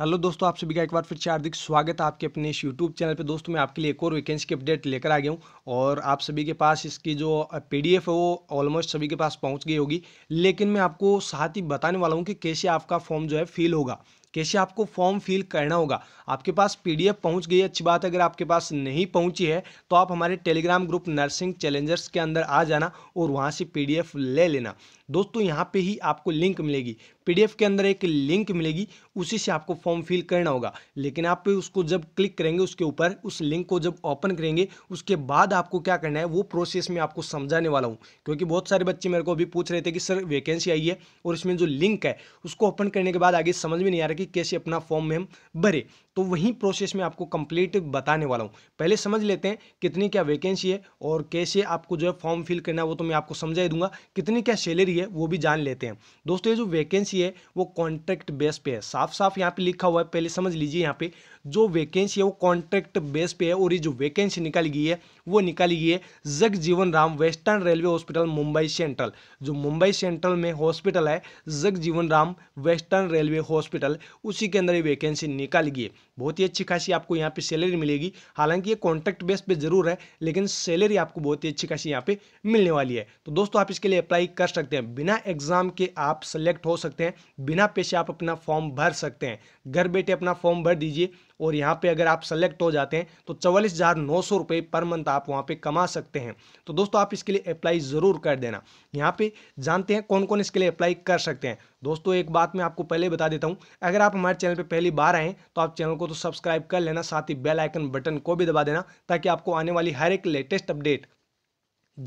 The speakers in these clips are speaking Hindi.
हेलो दोस्तों आप सभी का एक बार फिर से हार्दिक स्वागत है आपके अपने इस यूट्यूब चैनल पे दोस्तों मैं आपके लिए एक और वैकेंसी की अपडेट लेकर आ गया हूँ और आप सभी के पास इसकी जो पीडीएफ है वो ऑलमोस्ट सभी के पास पहुँच गई होगी लेकिन मैं आपको साथ ही बताने वाला हूँ कि कैसे आपका फॉर्म जो है फिल होगा कैसे आपको फॉर्म फिल करना होगा आपके पास पीडीएफ पहुंच गई अच्छी बात है अगर आपके पास नहीं पहुंची है तो आप हमारे टेलीग्राम ग्रुप नर्सिंग चैलेंजर्स के अंदर आ जाना और वहां से पीडीएफ ले लेना दोस्तों यहाँ पे ही आपको लिंक मिलेगी पीडीएफ के अंदर एक लिंक मिलेगी उसी से आपको फॉर्म फिल करना होगा लेकिन आप उसको जब क्लिक करेंगे उसके ऊपर उस लिंक को जब ओपन करेंगे उसके बाद आपको क्या करना है वो प्रोसेस में आपको समझाने वाला हूँ क्योंकि बहुत सारे बच्चे मेरे को अभी पूछ रहे थे कि सर वैकेंसी आई है और इसमें जो लिंक है उसको ओपन करने के बाद आगे समझ में नहीं आ रहा कि कैसे अपना फॉर्म में हम भरे तो वहीं प्रोसेस में आपको कंप्लीट बताने वाला हूँ पहले समझ लेते हैं कितनी क्या वैकेंसी है और कैसे आपको जो है फॉर्म फिल करना है वो तो मैं आपको समझाई दूंगा कितनी क्या सैलरी है है वो भी जान लेते हैं दोस्तों ये जो वैकेंसी है वो कॉन्ट्रैक्ट बेस पे है साफ साफ यहाँ पे लिखा हुआ है पहले समझ लीजिए यहाँ पे जो वैकेंसी है वो कॉन्ट्रैक्ट बेस पे है और ये जो वैकेंसी निकाली गई है वो निकाली गई है Jag Jeevan Ram Western Railway Hospital Mumbai Central जो मुंबई सेंट्रल में हॉस्पिटल है Jag Jeevan Ram Western Railway hospital उसी के अंदर ये वैकेंसी निकाली गई है बहुत ही अच्छी खासी आपको यहाँ पे सैलरी मिलेगी हालांकि ये कॉन्ट्रैक्ट बेस पे जरूर है लेकिन सैलरी आपको बहुत ही अच्छी खासी यहाँ पे मिलने वाली है तो दोस्तों आप इसके लिए अप्लाई कर सकते हैं हैं बिना एग्ज़ाम के आप सेलेक्ट हो सकते हैं बिना पैसे आप अपना फॉर्म भर सकते हैं घर बैठे अपना फॉर्म भर दीजिए और यहाँ पे अगर आप सेलेक्ट हो जाते हैं तो चवालीस हज़ार नौ सौ रुपये पर मंथ आप वहाँ पे कमा सकते हैं तो दोस्तों आप इसके लिए अप्लाई ज़रूर कर देना यहाँ पे जानते हैं कौन कौन इसके लिए अप्लाई कर सकते हैं दोस्तों एक बात मैं आपको पहले बता देता हूँ अगर आप हमारे चैनल पे पहली बार आएँ तो आप चैनल को तो सब्सक्राइब कर लेना साथ ही बेल आइकन बटन को भी दबा देना ताकि आपको आने वाली हर एक लेटेस्ट अपडेट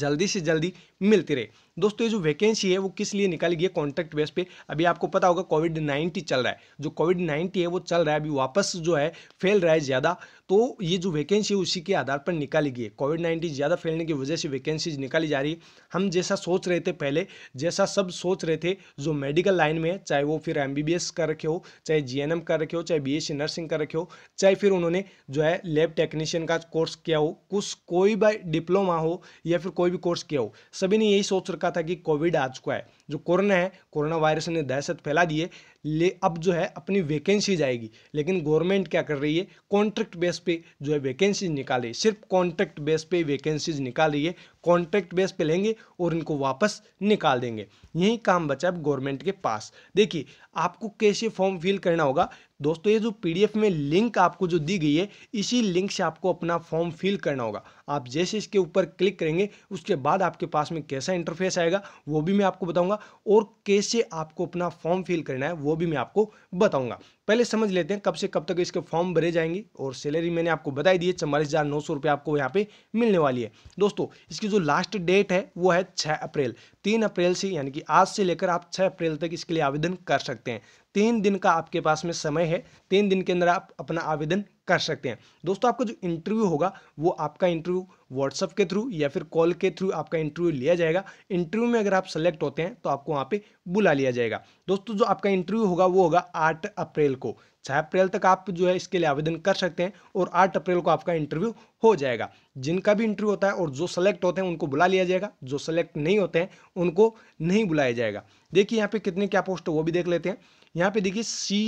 जल्दी से जल्दी मिलती रहे दोस्तों ये जो वैकेंसी है वो किस लिए निकाली गई है कॉन्ट्रैक्ट बेस पे अभी आपको पता होगा कोविड नाइन्टी चल रहा है जो कोविड नाइन्टी है वो चल रहा है अभी वापस जो है फैल रहा है ज़्यादा तो ये जो वैकेंसी है उसी के आधार पर निकाली गई है कोविड नाइन्टीन ज़्यादा फैलने की वजह से वैकेंसीज निकाली जा रही है हम जैसा सोच रहे थे पहले जैसा सब सोच रहे थे जो मेडिकल लाइन में है चाहे वो फिर एम कर रखे हो चाहे जी कर रखे हो चाहे बी नर्सिंग कर रखे हो चाहे फिर उन्होंने जो है लैब टेक्नीशियन का कोर्स किया हो कुछ कोई भी डिप्लोमा हो या फिर कोई भी कोर्स किया हो सभी ने यही सोच रखा कहा था कि कोविड आ चुका है जो कोरोना है कोरोना वायरस ने दहशत फैला दी है ले अब जो है अपनी वैकेंसी आएगी लेकिन गवर्नमेंट क्या कर रही है कॉन्ट्रैक्ट बेस पे जो है वैकेंसीज निकाल रही है सिर्फ कॉन्ट्रैक्ट बेस पे वैकेंसीज निकाल रही है कॉन्ट्रैक्ट बेस पे लेंगे और इनको वापस निकाल देंगे यही काम बचा अब गवर्नमेंट के पास देखिए आपको कैसे फॉर्म फिल करना होगा दोस्तों ये जो पीडीएफ में लिंक आपको जो दी गई है इसी लिंक से आपको अपना फॉर्म फिल करना होगा आप जैसे इसके ऊपर क्लिक करेंगे उसके बाद आपके पास में कैसा इंटरफेस आएगा वो भी मैं आपको बताऊंगा और कैसे आपको अपना फॉर्म फिल करना है वो भी मैं आपको बताऊंगा पहले समझ लेते हैं कब से कब तक इसके फॉर्म भरे जाएंगे और सैलरी मैंने आपको बताई दी है चवालीस हज़ार नौ सौ रुपये आपको यहाँ पे मिलने वाली है दोस्तों इसकी जो लास्ट डेट है वो है छः अप्रैल तीन अप्रैल से यानी कि आज से लेकर आप छः अप्रैल तक इसके लिए आवेदन कर सकते हैं तीन दिन का आपके पास में समय है तीन दिन के अंदर आप अपना आवेदन कर सकते हैं दोस्तों आपका जो इंटरव्यू होगा वो आपका इंटरव्यू व्हाट्सअप के थ्रू या फिर कॉल के थ्रू आपका इंटरव्यू लिया जाएगा इंटरव्यू में अगर आप सेलेक्ट होते हैं तो आपको वहाँ पे बुला लिया जाएगा दोस्तों जो आपका इंटरव्यू होगा वो होगा आठ अप्रैल को छः अप्रैल तक आप जो है इसके लिए आवेदन कर सकते हैं और आठ अप्रैल को आपका इंटरव्यू हो जाएगा जिनका भी इंटरव्यू होता है और जो सेलेक्ट होते हैं उनको बुला लिया जाएगा जो सेलेक्ट नहीं होते हैं उनको नहीं बुलाया जाएगा देखिए यहाँ पे कितने क्या पोस्ट है वो भी देख लेते हैं यहाँ पे देखिए C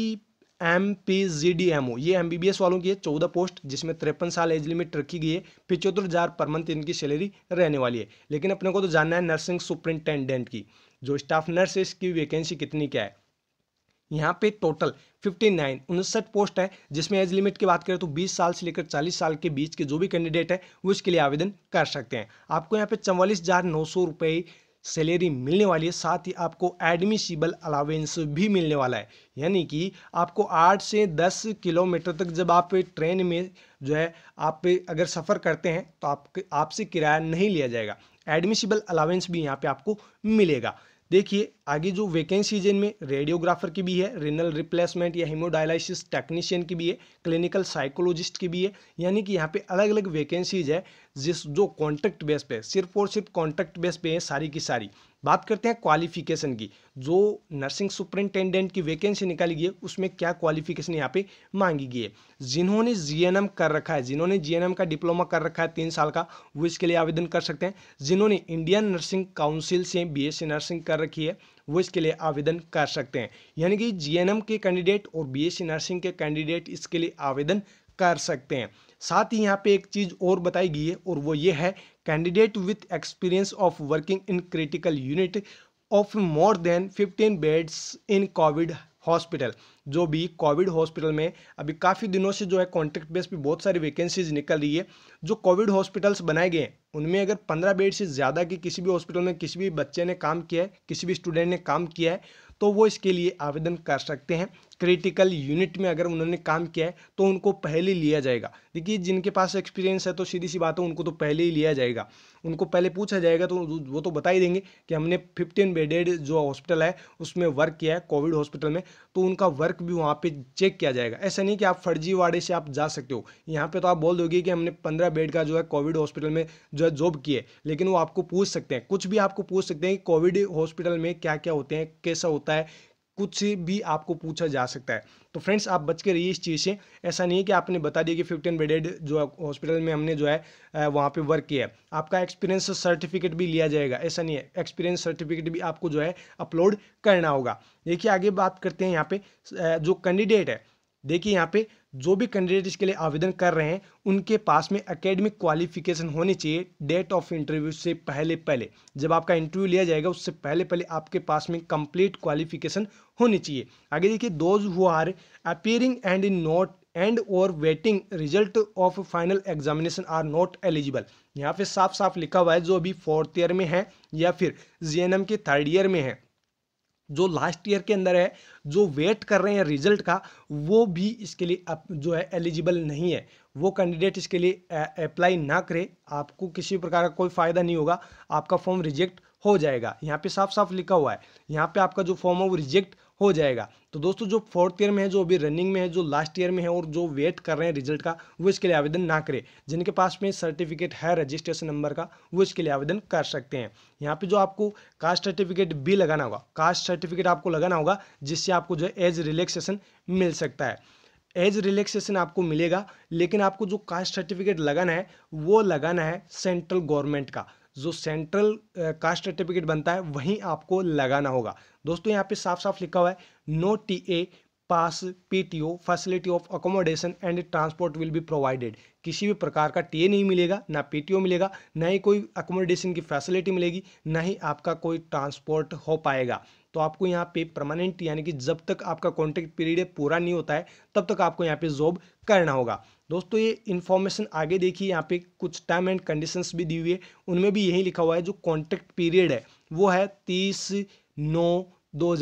M P G D M O ये एम बी बी एस वालों की है चौदह पोस्ट जिसमें तिरपन साल एज लिमिट रखी गई है पिचहत्तर हज़ार पर मंथ इनकी सैलरी रहने वाली है लेकिन अपने को तो जानना है नर्सिंग सुप्रिंटेंडेंट की जो स्टाफ नर्स है इसकी वैकेंसी कितनी क्या है यहाँ पे टोटल 59 उनसठ पोस्ट है जिसमें एज लिमिट की बात करें तो 20 साल से लेकर 40 साल के बीच के जो भी कैंडिडेट है वो इसके लिए आवेदन कर सकते हैं आपको यहाँ पे चवालीस हज़ार नौ सौ रुपये सैलरी मिलने वाली है साथ ही आपको एडमिशिबल अलावेंस भी मिलने वाला है यानी कि आपको आठ से दस किलोमीटर तक जब आप ट्रेन में जो है आप अगर सफ़र करते हैं तो आपके आपसे किराया नहीं लिया जाएगा एडमिशिबल अलावेंस भी यहाँ पे आपको मिलेगा देखिए आगे जो वैकेंसीज इनमें रेडियोग्राफर की भी है रिनल रिप्लेसमेंट या हिमोडायलाइसिस टेक्नीशियन की भी है क्लिनिकल साइकोलॉजिस्ट की भी है यानी कि यहाँ पे अलग अलग वैकेंसीज है जिस जो कॉन्ट्रैक्ट बेस पे सिर्फ और सिर्फ कॉन्ट्रैक्ट बेस पे है सारी की सारी बात करते हैं क्वालिफिकेशन की जो नर्सिंग सुपरिंटेंडेंट की वैकेंसी निकाली गई है उसमें क्या क्वालिफिकेशन यहाँ पे मांगी गई है जिन्होंने जीएनएम कर रखा है जिन्होंने जीएनएम का डिप्लोमा कर रखा है तीन साल का वो इसके लिए आवेदन कर सकते हैं जिन्होंने इंडियन नर्सिंग काउंसिल से बीएससी नर्सिंग कर रखी है वो इसके लिए आवेदन कर सकते हैं यानी कि जी के कैंडिडेट और बीएससी नर्सिंग के कैंडिडेट इसके लिए आवेदन कर सकते हैं साथ ही यहाँ पे एक चीज़ और बताई गई है और वो ये है candidate with experience of working in critical unit of more than 15 beds in Covid hospital जो भी कोविड हॉस्पिटल में अभी काफ़ी दिनों से जो है कॉन्ट्रैक्ट बेस पे बहुत सारी वैकेंसीज निकल रही है जो कोविड हॉस्पिटल्स बनाए गए हैं उनमें अगर पंद्रह बेड से ज़्यादा की किसी भी हॉस्पिटल में किसी भी बच्चे ने काम किया है किसी भी स्टूडेंट ने काम किया है तो वो इसके लिए आवेदन कर सकते हैं क्रिटिकल यूनिट में अगर उन्होंने काम किया है तो उनको पहले लिया जाएगा देखिए जिनके पास एक्सपीरियंस है तो सीधी सी बात है उनको तो पहले ही लिया जाएगा उनको पहले पूछा जाएगा तो वो तो बता ही देंगे कि हमने फिफ्टीन बेडेड जो हॉस्पिटल है उसमें वर्क किया है कोविड हॉस्पिटल में तो उनका वर्क भी वहाँ पर चेक किया जाएगा ऐसा नहीं कि आप फर्जीवाड़े से आप जा सकते हो यहाँ पर तो आप बोल दोगे कि हमने पंद्रह बेड का जो है कोविड हॉस्पिटल में जो है जॉब किया है लेकिन वो आपको पूछ सकते हैं कुछ भी आपको पूछ सकते हैं कि कोविड हॉस्पिटल में क्या क्या होते हैं कैसा होता है कुछ भी आपको पूछा जा सकता है तो फ्रेंड्स आप बच के रहिए इस चीज़ से ऐसा नहीं है कि आपने बता दिया कि फिफ्टीन बेडेड जो हॉस्पिटल में हमने जो है वहाँ पे वर्क किया है आपका एक्सपीरियंस सर्टिफिकेट भी लिया जाएगा ऐसा नहीं है एक्सपीरियंस सर्टिफिकेट भी आपको जो है अपलोड करना होगा देखिए आगे बात करते हैं यहाँ पे जो कैंडिडेट है देखिए यहाँ पे जो भी कैंडिडेट इसके लिए आवेदन कर रहे हैं उनके पास में एकेडमिक क्वालिफिकेशन होनी चाहिए डेट ऑफ इंटरव्यू से पहले पहले जब आपका इंटरव्यू लिया जाएगा उससे पहले पहले आपके पास में कंप्लीट क्वालिफिकेशन होनी चाहिए आगे देखिए those who are appearing and in not and और waiting result of final examination are not eligible यहाँ पे साफ साफ लिखा हुआ है जो अभी फोर्थ ईयर में है या फिर जी के थर्ड ईयर में है जो लास्ट ईयर के अंदर है जो वेट कर रहे हैं रिजल्ट का वो भी इसके लिए जो है एलिजिबल नहीं है वो कैंडिडेट इसके लिए अप्लाई ना करे आपको किसी प्रकार का कोई फ़ायदा नहीं होगा आपका फॉर्म रिजेक्ट हो जाएगा यहाँ पे साफ साफ लिखा हुआ है यहाँ पे आपका जो फॉर्म है वो रिजेक्ट हो जाएगा तो दोस्तों जो फोर्थ ईयर में है जो अभी रनिंग में है जो लास्ट ईयर में है और जो वेट कर रहे हैं रिजल्ट का वो इसके लिए आवेदन ना करें जिनके पास में सर्टिफिकेट है रजिस्ट्रेशन नंबर का वो इसके लिए आवेदन कर सकते हैं यहाँ पे जो आपको कास्ट सर्टिफिकेट भी लगाना होगा कास्ट सर्टिफिकेट आपको लगाना होगा जिससे आपको जो एज रिलैक्सेशन मिल सकता है एज रिलैक्सेशन आपको मिलेगा लेकिन आपको जो कास्ट सर्टिफिकेट लगाना है वो लगाना है सेंट्रल गवर्नमेंट का जो सेंट्रल कास्ट सर्टिफिकेट बनता है वहीं आपको लगाना होगा दोस्तों यहाँ पे साफ साफ लिखा हुआ है no T A pass PTO facility of accommodation and transport will be provided किसी भी प्रकार का टीए नहीं मिलेगा ना पीटीओ मिलेगा ना ही कोई अकोमोडेशन की फैसिलिटी मिलेगी ना ही आपका कोई ट्रांसपोर्ट हो पाएगा तो आपको यहाँ पे परमानेंट यानी कि जब तक आपका कॉन्ट्रैक्ट पीरियड पूरा नहीं होता है तब तक आपको यहाँ पे जॉब करना होगा दोस्तों ये इन्फॉर्मेशन आगे देखिए यहाँ पे कुछ टर्म एंड कंडीशंस भी दी हुई है उनमें भी यही लिखा हुआ है जो कॉन्ट्रैक्ट पीरियड है वो है तीस नौ दो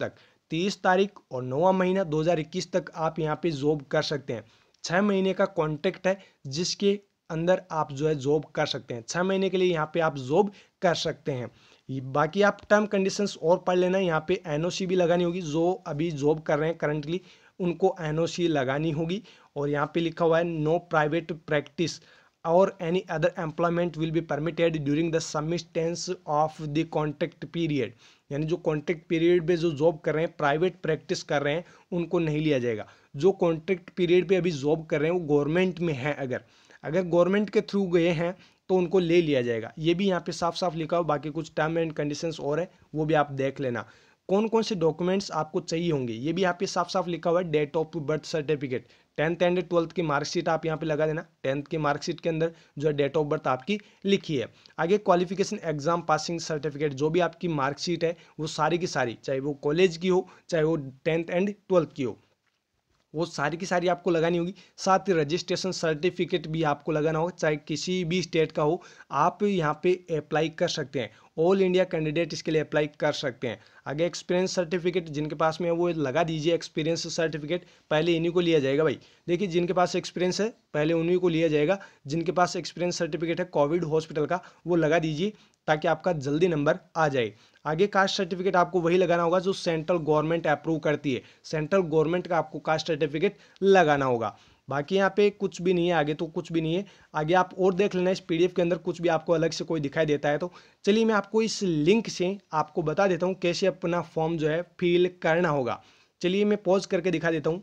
तक तीस तारीख और नौवा महीना दो तक आप यहाँ पे जॉब कर सकते हैं छः महीने का कॉन्ट्रैक्ट है जिसके अंदर आप जो है जॉब कर सकते हैं छः महीने के लिए यहाँ पे आप जॉब कर सकते हैं बाकी आप टर्म कंडीशंस और पढ़ लेना यहाँ पे एनओसी भी लगानी होगी जो अभी जॉब कर रहे हैं करंटली उनको एनओसी लगानी होगी और यहाँ पे लिखा हुआ है नो प्राइवेट प्रैक्टिस और any other employment will be permitted during the subsistence of the contract period यानी जो कॉन्ट्रैक्ट पीरियड पे जो जॉब कर रहे हैं प्राइवेट प्रैक्टिस कर रहे हैं उनको नहीं लिया जाएगा जो कॉन्ट्रैक्ट पीरियड पे अभी जॉब कर रहे हैं वो गवर्नमेंट में हैं अगर अगर गवर्नमेंट के थ्रू गए हैं तो उनको ले लिया जाएगा ये भी यहाँ पे साफ साफ लिखा हो बाकी कुछ टर्म एंड कंडीशंस और है वो भी आप देख लेना कौन कौन से डॉक्यूमेंट्स आपको चाहिए होंगे ये भी यहाँ पे साफ साफ लिखा हुआ है date of birth certificate tenth and twelfth की मार्कशीट आप यहाँ पे लगा देना टेंथ की मार्कशीट के अंदर जो है डेट ऑफ बर्थ आपकी लिखी है आगे क्वालिफिकेशन एग्जाम पासिंग सर्टिफिकेट जो भी आपकी मार्कशीट है वो सारी की सारी चाहे वो कॉलेज की हो चाहे वो टेंथ एंड ट्वेल्थ की हो वो सारी की सारी आपको लगानी होगी साथ ही रजिस्ट्रेशन सर्टिफिकेट भी आपको लगाना होगा चाहे किसी भी स्टेट का हो आप यहाँ पे अप्लाई कर सकते हैं ऑल इंडिया कैंडिडेट इसके लिए अप्लाई कर सकते हैं आगे एक्सपीरियंस सर्टिफिकेट जिनके पास में वो लगा दीजिए एक्सपीरियंस सर्टिफिकेट पहले इन्हीं को लिया जाएगा भाई देखिए जिनके पास एक्सपीरियंस है पहले उन्हीं को लिया जाएगा जिनके पास एक्सपीरियंस सर्टिफिकेट है कोविड हॉस्पिटल का वो लगा दीजिए ताकि आपका जल्दी नंबर आ जाए आगे कास्ट सर्टिफिकेट आपको वही लगाना होगा जो सेंट्रल गवर्नमेंट अप्रूव करती है सेंट्रल गवर्नमेंट का आपको कास्ट सर्टिफिकेट लगाना होगा बाकी यहाँ पे कुछ भी नहीं है आगे तो कुछ भी नहीं है आगे आप और देख लेना इस पीडीएफ के अंदर कुछ भी आपको अलग से कोई दिखाई देता है तो चलिए मैं आपको इस लिंक से आपको बता देता हूँ कैसे अपना फॉर्म जो है फिल करना होगा चलिए मैं पॉज करके दिखा देता हूँ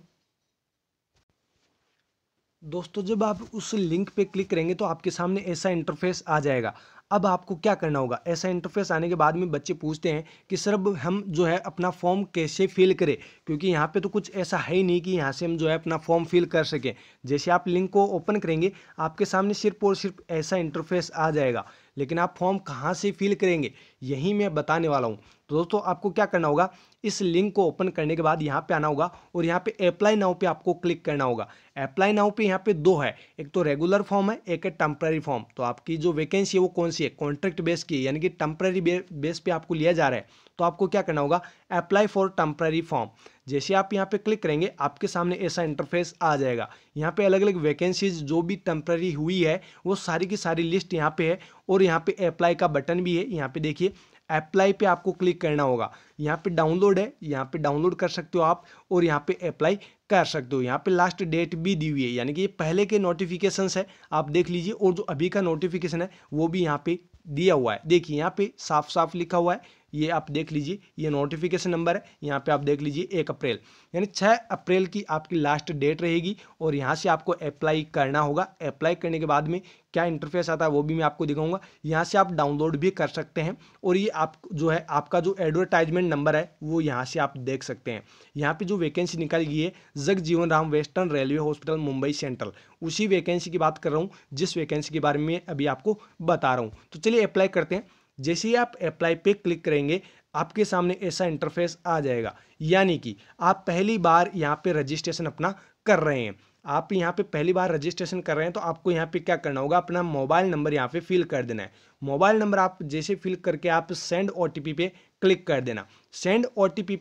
दोस्तों जब आप उस लिंक पे क्लिक करेंगे तो आपके सामने ऐसा इंटरफेस आ जाएगा अब आपको क्या करना होगा ऐसा इंटरफेस आने के बाद में बच्चे पूछते हैं कि सर अब हम जो है अपना फॉर्म कैसे फिल करें क्योंकि यहाँ पे तो कुछ ऐसा है ही नहीं कि यहाँ से हम जो है अपना फॉर्म फिल कर सकें जैसे आप लिंक को ओपन करेंगे आपके सामने सिर्फ और सिर्फ ऐसा इंटरफेस आ जाएगा लेकिन आप फॉर्म कहाँ से फिल करेंगे यही मैं बताने वाला हूँ तो दोस्तों आपको क्या करना होगा इस लिंक को ओपन करने के बाद यहाँ पे आना होगा और यहाँ पे अप्लाई नाउ पे आपको क्लिक करना होगा अप्लाई नाउ पे यहाँ पे दो है एक तो रेगुलर फॉर्म है एक है टेम्प्रेरी फॉर्म तो आपकी जो वैकेंसी है वो कौन सी है कॉन्ट्रैक्ट बेस की यानी कि टेम्प्रेरी बेस पे आपको लिया जा रहा है तो आपको क्या करना होगा अप्लाई फॉर टेम्प्रेरी फॉर्म जैसे आप यहाँ पे क्लिक करेंगे आपके सामने ऐसा इंटरफेस आ जाएगा यहाँ पे अलग अलग वैकेंसीज जो भी टेम्प्रेरी हुई है वो सारी की सारी लिस्ट यहाँ पे है और यहाँ पे अप्लाई का बटन भी है यहाँ पे देखिए अप्लाई पे आपको क्लिक करना होगा यहाँ पे डाउनलोड है यहाँ पे डाउनलोड कर सकते हो आप और यहाँ पे अप्लाई कर सकते हो यहाँ पे लास्ट डेट भी दी हुई है यानी कि ये पहले के नोटिफिकेशन है आप देख लीजिए और जो अभी का नोटिफिकेशन है वो भी यहाँ पे दिया हुआ है देखिए यहाँ पे साफ साफ लिखा हुआ है ये आप देख लीजिए ये नोटिफिकेशन नंबर है यहाँ पे आप देख लीजिए एक अप्रैल यानी छः अप्रैल की आपकी लास्ट डेट रहेगी और यहाँ से आपको अप्लाई करना होगा अप्लाई करने के बाद में क्या इंटरफेस आता है वो भी मैं आपको दिखाऊंगा यहाँ से आप डाउनलोड भी कर सकते हैं और ये आप जो है आपका जो एडवर्टाइजमेंट नंबर है वो यहाँ से आप देख सकते हैं यहाँ पर जो वैकेंसी निकल गई है Jag Jeevan Ram Western Railway Hospital Mumbai Central उसी वैकेंसी की बात कर रहा हूँ जिस वैकेंसी के बारे में अभी आपको बता रहा हूँ तो चलिए अप्लाई करते हैं जैसे ही आप अप्लाई पे क्लिक करेंगे आपके सामने ऐसा इंटरफेस आ जाएगा यानी कि आप पहली बार यहाँ पे रजिस्ट्रेशन अपना कर रहे हैं आप यहाँ पे पहली बार रजिस्ट्रेशन कर रहे हैं तो आपको यहाँ पे क्या करना होगा अपना मोबाइल नंबर यहाँ पे फिल कर देना है मोबाइल नंबर आप जैसे फिल करके आप सेंड ओ पे क्लिक कर देना सेंड ओ पे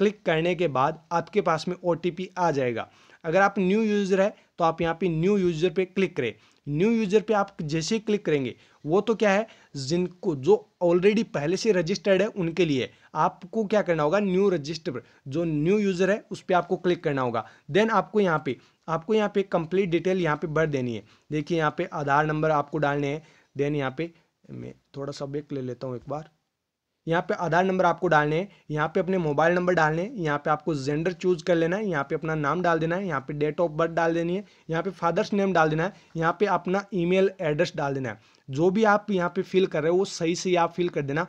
क्लिक करने के बाद आपके पास में ओ आ जाएगा अगर आप न्यू यूज़र है तो आप यहाँ पे न्यू यूज़र पे क्लिक करें न्यू यूजर पे आप जैसे ही क्लिक करेंगे वो तो क्या है जिनको जो ऑलरेडी पहले से रजिस्टर्ड है उनके लिए आपको क्या करना होगा न्यू रजिस्टर जो न्यू यूज़र है उस पर आपको क्लिक करना होगा देन आपको यहाँ पे आपको यहाँ पे कंप्लीट डिटेल यहाँ पे भर देनी है देखिए यहाँ पे आधार नंबर आपको डालने हैं देन यहाँ पे मैं थोड़ा सा ब्रेक ले लेता हूँ एक बार यहाँ पे आधार नंबर आपको डालने हैं यहाँ पे अपने मोबाइल नंबर डालने हैं यहाँ पे आपको जेंडर चूज कर लेना है यहाँ पे अपना नाम डाल देना है यहाँ पे डेट ऑफ बर्थ डाल देनी है यहाँ पे फादर्स नेम डाल देना है यहाँ पे अपना ईमेल एड्रेस डाल देना है जो भी आप यहाँ पे फिल कर रहे हो वो सही से आप फिल कर देना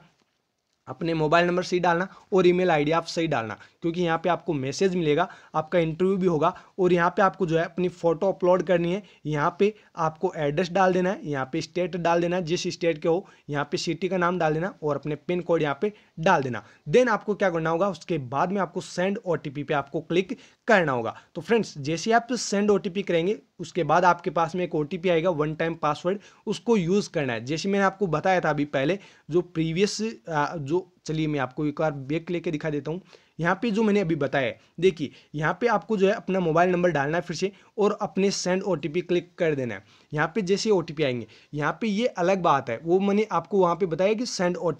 अपने मोबाइल नंबर सही डालना और ईमेल आईडी आप सही डालना क्योंकि यहाँ पे आपको मैसेज मिलेगा आपका इंटरव्यू भी होगा और यहाँ पे आपको जो है अपनी फ़ोटो अपलोड करनी है यहाँ पे आपको एड्रेस डाल देना है यहाँ पे स्टेट डाल देना है जिस स्टेट के हो यहाँ पे सिटी का नाम डाल देना और अपने पिन कोड यहाँ पे डाल देना देन आपको क्या करना होगा उसके बाद में आपको सेंड ओ पे आपको क्लिक करना होगा तो फ्रेंड्स जैसे आप सेंड ओ करेंगे उसके बाद आपके पास में एक ओ आएगा वन टाइम पासवर्ड उसको यूज़ करना है जैसे मैंने आपको बताया था अभी पहले जो प्रीवियस जो चलिए मैं आपको एक बार बेक लेके दिखा देता हूँ यहाँ पे जो मैंने अभी बताया देखिए यहाँ पे आपको जो है अपना मोबाइल नंबर डालना है फिर से और अपने सेंड ओ क्लिक कर देना है यहाँ पे जैसे ओ आएंगे यहाँ पे ये अलग बात है वो मैंने आपको वहाँ पे बताया कि सेंड ओ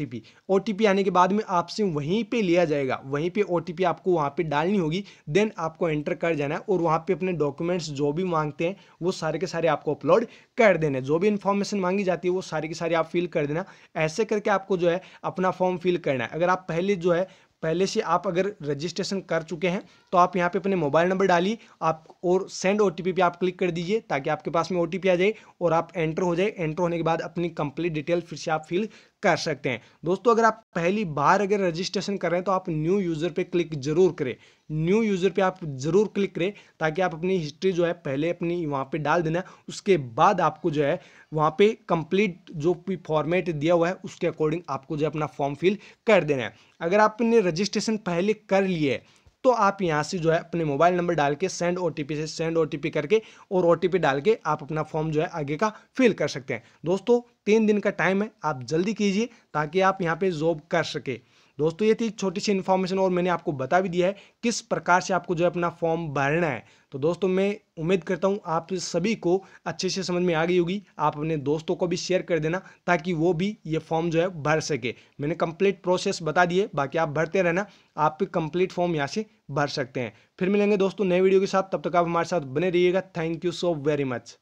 टी आने के बाद में आपसे वहीं पे लिया जाएगा वहीं पे ओ आपको वहाँ पे डालनी होगी देन आपको एंटर कर जाना है और वहाँ पे अपने डॉक्यूमेंट्स जो भी मांगते हैं वो सारे के सारे आपको अपलोड कर देना जो भी इन्फॉर्मेशन मांगी जाती है वो सारे के सारी आप फिल कर देना ऐसे करके आपको जो है अपना फॉर्म फिल करना है अगर आप पहले जो है पहले से आप अगर रजिस्ट्रेशन कर चुके हैं तो आप यहाँ पे अपने मोबाइल नंबर डालिए आप और सेंड ओ पे आप क्लिक कर दीजिए ताकि आपके पास में ओ आ जाए और आप एंटर हो जाए एंटर होने के बाद अपनी कंप्लीट डिटेल फिर से आप फिल कर सकते हैं दोस्तों अगर आप पहली बार अगर रजिस्ट्रेशन कर रहे हैं तो आप न्यू यूज़र पे क्लिक जरूर करें न्यू यूज़र पे आप ज़रूर क्लिक करें ताकि आप अपनी हिस्ट्री जो है पहले अपनी वहाँ पे डाल देना उसके बाद आपको जो है वहाँ पे कंप्लीट जो भी फॉर्मेट दिया हुआ है उसके अकॉर्डिंग आपको जो है अपना फॉर्म फिल कर देना है अगर आपने रजिस्ट्रेशन पहले कर लिए है तो आप यहाँ से जो है अपने मोबाइल नंबर डाल के सेंड ओ से सेंड ओ करके और ओ डाल के आप अपना फॉर्म जो है आगे का फिल कर सकते हैं दोस्तों तीन दिन का टाइम है आप जल्दी कीजिए ताकि आप यहाँ पर जॉब कर सके दोस्तों ये थी एक छोटी सी इन्फॉर्मेशन और मैंने आपको बता भी दिया है किस प्रकार से आपको जो है अपना फॉर्म भरना है तो दोस्तों मैं उम्मीद करता हूँ आप सभी को अच्छे से समझ में आ गई होगी आप अपने दोस्तों को भी शेयर कर देना ताकि वो भी ये फॉर्म जो है भर सके मैंने कंप्लीट प्रोसेस बता दिए बाकी आप भरते रहना आप कंप्लीट फॉर्म यहाँ से भर सकते हैं फिर मिलेंगे दोस्तों नए वीडियो के साथ तब तक आप हमारे साथ बने रहिएगा thank you so very much